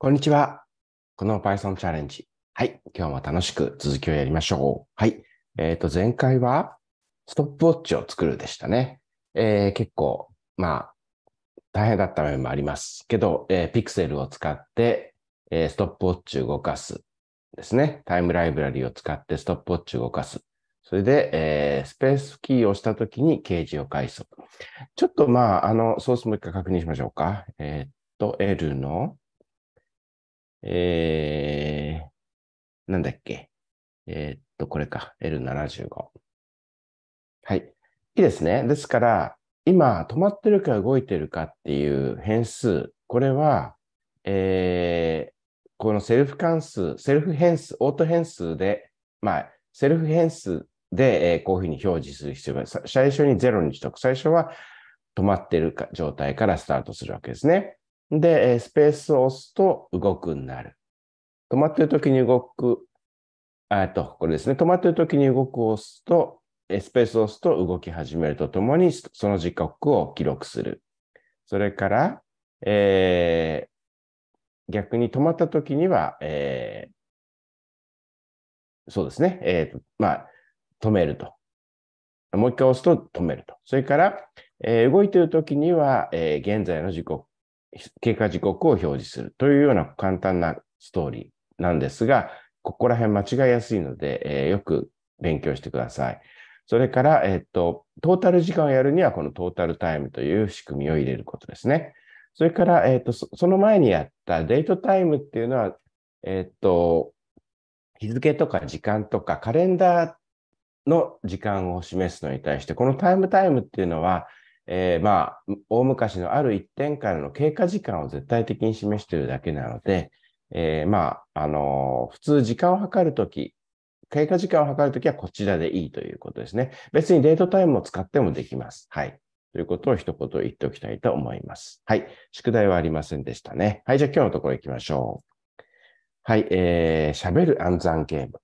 こんにちは。この Python チャレンジ。はい。今日も楽しく続きをやりましょう。はい。えっ、ー、と、前回はストップウォッチを作るでしたね。えー、結構、まあ、大変だった面もありますけど、えー、ピクセルを使って、えー、ストップウォッチを動かすですね。タイムライブラリを使ってストップウォッチを動かす。それで、えー、スペースキーを押したときにージを返す。ちょっとまあ、あの、ソースもう一回確認しましょうか。えー、っと、L のえー、なんだっけ。えー、っと、これか。L75。はい。いいですね。ですから、今、止まってるか動いてるかっていう変数、これは、えー、このセルフ関数、セルフ変数、オート変数で、まあ、セルフ変数で、えー、こういうふうに表示する必要があ最初に0にしとく。最初は止まってるか状態からスタートするわけですね。で、スペースを押すと動くになる。止まってる時に動く、あと、これですね。止まってる時に動くを押すと、スペースを押すと動き始めるとともに、その時刻を記録する。それから、えー、逆に止まった時には、えー、そうですね。えー、まあ、止めると。もう一回押すと止めると。それから、えー、動いている時には、えー、現在の時刻経過時刻を表示するというような簡単なストーリーなんですが、ここら辺間違いやすいので、えー、よく勉強してください。それから、えっと、トータル時間をやるには、このトータルタイムという仕組みを入れることですね。それから、えっと、その前にやったデートタイムっていうのは、えっと、日付とか時間とかカレンダーの時間を示すのに対して、このタイムタイムっていうのは、えー、まあ、大昔のある一点からの経過時間を絶対的に示しているだけなので、えー、まあ、あのー、普通時間を計るとき、経過時間を測るときはこちらでいいということですね。別にデートタイムを使ってもできます。はい。ということを一言言っておきたいと思います。はい。宿題はありませんでしたね。はい。じゃあ今日のところ行きましょう。はい。えー、喋る暗算ゲーム。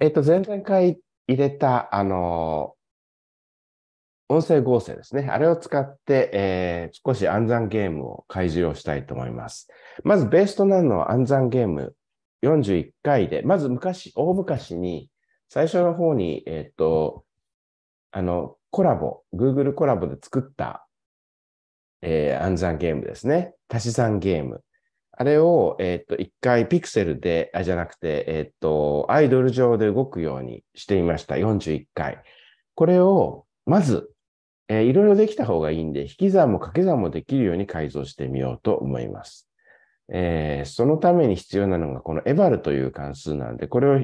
えっ、ー、と、前々回入れた、あのー音声合成ですね。あれを使って、えー、少し暗算ゲームを開示をしたいと思います。まずベースとなるのは暗算ゲーム41回で、まず昔、大昔に、最初の方に、えっ、ー、と、あの、コラボ、Google コラボで作った、えー、暗算ゲームですね。足し算ゲーム。あれを、えっ、ー、と、一回ピクセルで、あ、じゃなくて、えっ、ー、と、アイドル上で動くようにしていました。41回。これを、まずえー、いろいろできた方がいいんで、引き算も掛け算もできるように改造してみようと思います。えー、そのために必要なのがこのエバルという関数なんで、これを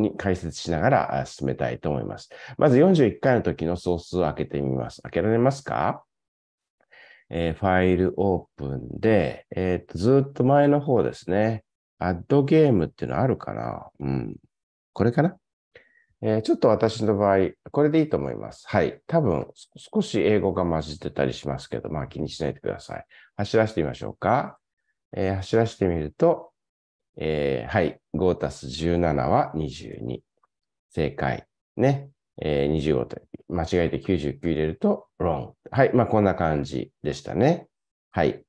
に解説しながら進めたいと思います。まず41回の時の総数を開けてみます。開けられますかえー、ファイルオープンで、えっ、と、ずっと前の方ですね。アッドゲームっていうのあるかなうん。これかなえー、ちょっと私の場合、これでいいと思います。はい。多分、少し英語が混じってたりしますけど、まあ気にしないでください。走らせてみましょうか。えー、走らせてみると、えー、はい。5たす17は22。正解。ね。えー、25と、間違えて99入れると、wrong。はい。まあこんな感じでしたね。はい。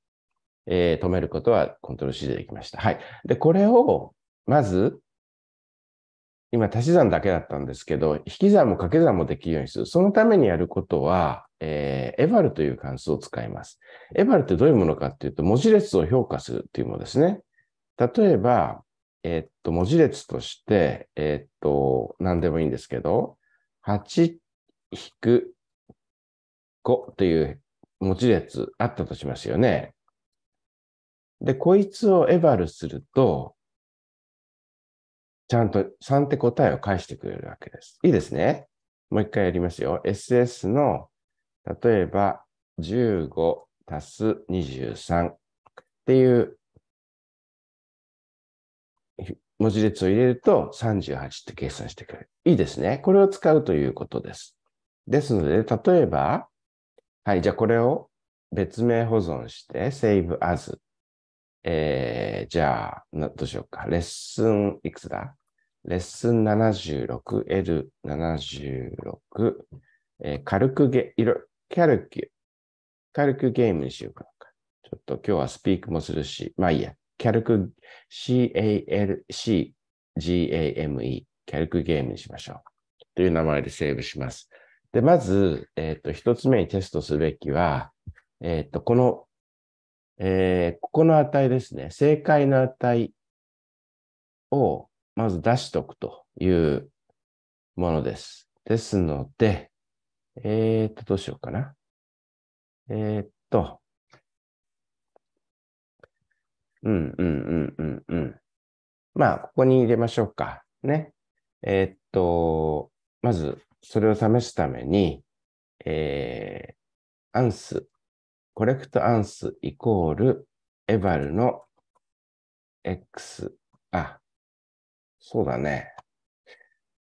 えー、止めることはコントロール C でできました。はい。で、これを、まず、今足し算だけだったんですけど、引き算も掛け算もできるようにする。そのためにやることは、えー、エバルという関数を使います。エバルってどういうものかっていうと、文字列を評価するっていうものですね。例えば、えー、っと、文字列として、えー、っと、何でもいいんですけど、8引く5という文字列あったとしますよね。で、こいつをエバルすると、ちゃんと3って答えを返してくれるわけです。いいですね。もう一回やりますよ。SS の、例えば15足す23っていう文字列を入れると38って計算してくれる。いいですね。これを使うということです。ですので、例えば、はい、じゃあこれを別名保存して Save As えー、じゃあ、どうしようか。レッスン、いくつだレッスン 76L76、えー、軽くゲ、いろ、キャルキュ。軽くゲームにしようか。ちょっと今日はスピークもするし、まあいいや。キャルク CALCGAME、キャルクゲームにしましょう。という名前でセーブします。で、まず、えっ、ー、と、一つ目にテストすべきは、えっ、ー、と、このえー、ここの値ですね、正解の値をまず出しとくというものです。ですので、えー、っと、どうしようかな。えー、っと、うんうんうんうんうん。まあ、ここに入れましょうか。ね。えー、っと、まず、それを試すために、えー、アンスコレクトアンスイコールエバルの x、あ、そうだね。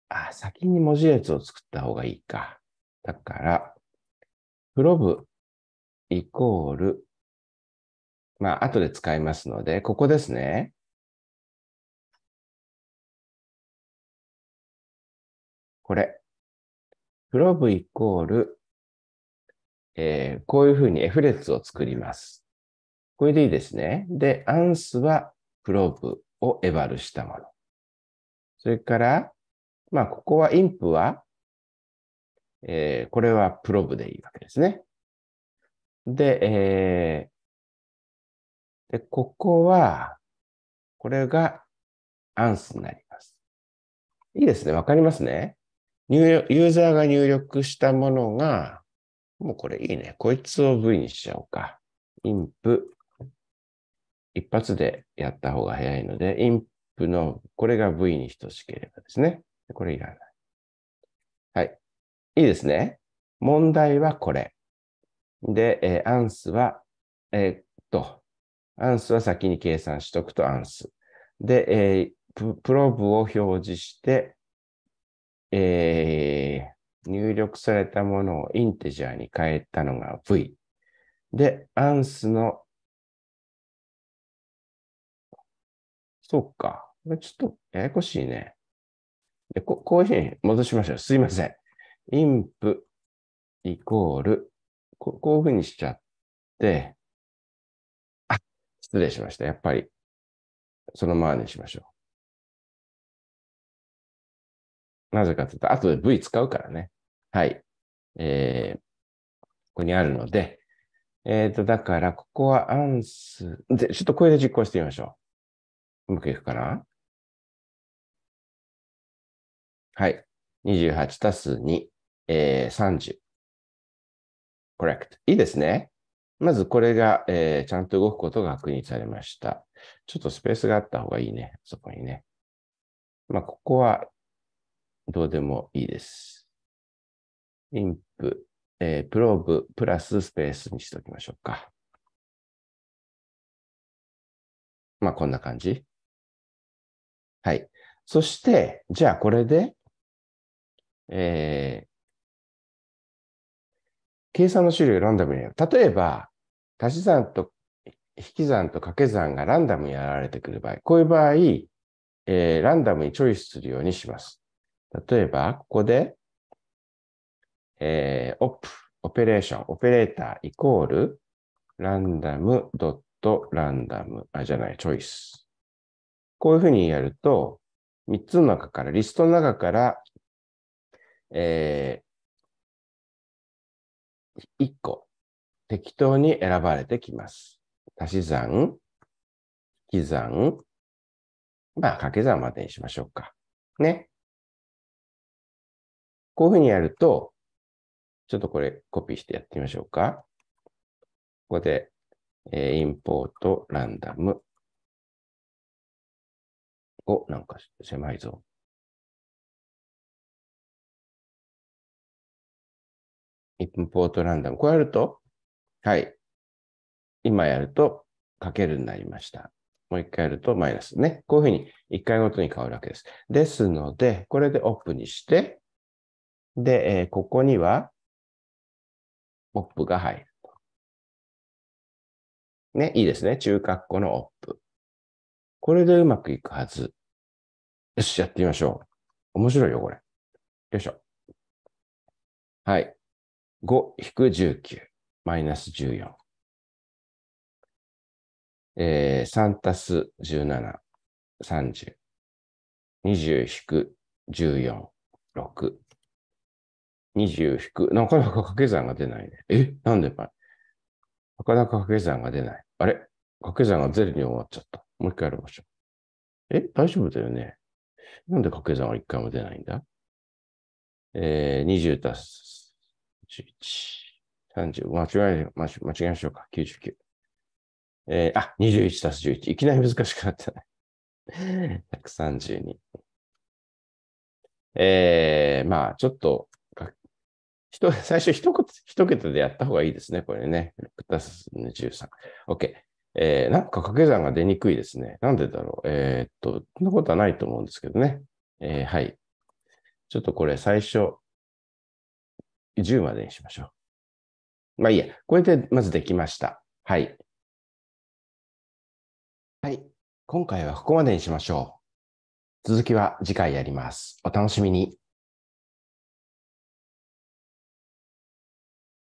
あ、先に文字列を作った方がいいか。だから、プロブイコール、まあ、後で使いますので、ここですね。これ。プロブイコールえー、こういうふうに F 列を作ります。これでいいですね。で、アンスはプローブをエバルしたもの。それから、まあ、ここはインプは、えー、これはプローブでいいわけですね。で、えー、で、ここは、これがアンスになります。いいですね。わかりますね。ユーザーが入力したものが、もうこれいいね。こいつを V にしちゃおうか。インプ。一発でやった方が早いので、インプの、これが V に等しければですね。これいらない。はい。いいですね。問題はこれ。で、えー、アンスは、えー、っと、アンスは先に計算しとくとアンス。で、えー、プロブを表示して、えー、入力されたものをインテジャーに変えたのが V。で、アンスの、そっか。これちょっとややこしいね。でここういうふうに戻しましょう。すいません。インプイコール、ここういうふうにしちゃって、あ、失礼しました。やっぱり、そのままにしましょう。なぜかというと、後で V 使うからね。はい。えー、ここにあるので、えっ、ー、と、だから、ここはアンス、で、ちょっとこれで実行してみましょう。うまくいくかなはい。28たす2、えー、30。correct. いいですね。まずこれが、えー、ちゃんと動くことが確認されました。ちょっとスペースがあった方がいいね。そこにね。まあ、ここはどうでもいいです。インプ、えー、プローブプラススペースにしておきましょうか。まあ、こんな感じ。はい。そして、じゃあこれで、えー、計算の種類をランダムにやる。例えば、足し算と引き算と掛け算がランダムにやられてくる場合、こういう場合、えー、ランダムにチョイスするようにします。例えば、ここで、えー、オプ、オペレーション、オペレーターイコール、ランダムドットランダム、あ、じゃない、チョイス。こういうふうにやると、3つの中から、リストの中から、えー、1個適当に選ばれてきます。足し算、引き算、まあ掛け算までにしましょうか。ね。こういうふうにやると、ちょっとこれコピーしてやってみましょうか。ここで、えー、インポートランダム。お、なんか狭いぞ。インポートランダム。こうやると、はい。今やると、かけるになりました。もう一回やるとマイナスね。こういうふうに一回ごとに変わるわけです。ですので、これでオープンにして、で、えー、ここには、オップが入ると。ね、いいですね。中括弧のオップ。これでうまくいくはず。よし、やってみましょう。面白いよ、これ。よいしょ。はい。5-19、マイナス14。えー、3たす17、30。20-14、6。20引く。なかなか掛け算が出ないね。えなんでパなかなか掛け算が出ない。あれ掛け算がゼロに終わっちゃった。もう一回やりましょう。え大丈夫だよね。なんで掛け算は一回も出ないんだえー、20足す11、30。間違え、間違えましょうか。99。えー、あ、21足す11。いきなり難しくなってない。132。えー、まあ、ちょっと 最初一言、一桁でやった方がいいですね、これね。6たす13。OK。えー、なんか掛け算が出にくいですね。なんでだろう。えー、っと、そんなことはないと思うんですけどね。えー、はい。ちょっとこれ最初、10までにしましょう。まあいいや。これでまずできました。はい。はい。今回はここまでにしましょう。続きは次回やります。お楽しみに。